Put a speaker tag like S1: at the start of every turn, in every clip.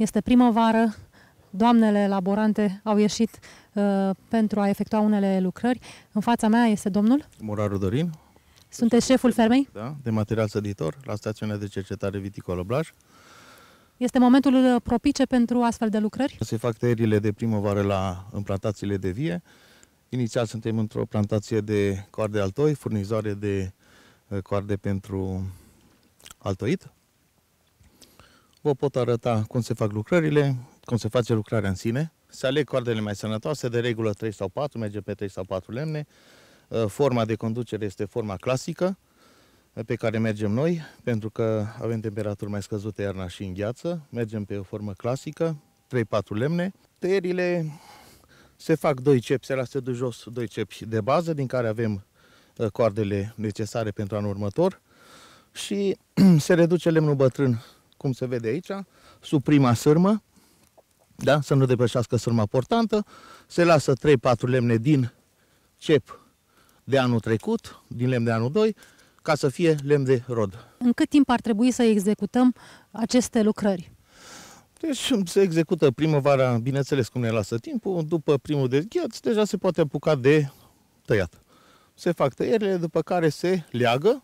S1: Este primăvară, doamnele laborante au ieșit uh, pentru a efectua unele lucrări. În fața mea este domnul?
S2: Muraru Dorin.
S1: Sunteți șeful fermei?
S2: Da, de material săditor la stațiunea de cercetare Viticolo Blaj.
S1: Este momentul uh, propice pentru astfel de lucrări?
S2: Se fac tăierile de primăvară la implantațiile de vie. Inițial suntem într-o plantație de coarde altoi, furnizoare de uh, coarde pentru altoit vă pot arăta cum se fac lucrările, cum se face lucrarea în sine. Se aleg coardele mai sănătoase, de regulă 3 sau 4, merge pe 3 sau 4 lemne. Uh, forma de conducere este forma clasică uh, pe care mergem noi, pentru că avem temperaturi mai scăzute iarna și în gheață. Mergem pe o formă clasică, 3-4 lemne. Tăierile se fac 2 cepi, se lasă de jos 2 cepi de bază, din care avem uh, coardele necesare pentru anul următor și se reduce lemnul bătrân cum se vede aici, sub prima sârmă, da? să nu depășească sârma portantă, se lasă 3-4 lemne din cep de anul trecut, din lemn de anul 2, ca să fie lemn de rod.
S1: În cât timp ar trebui să executăm aceste lucrări?
S2: Deci se execută primăvara, bineînțeles cum ne lasă timpul, după primul dezgheaț deja se poate apuca de tăiat. Se fac tăierile, după care se leagă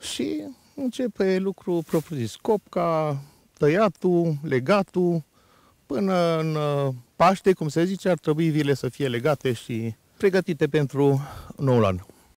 S2: și începe lucru propriu-zis, copca, tăiatul, legatul, până în uh, Paște, cum se zice, ar trebui vile să fie legate și pregătite pentru noul an.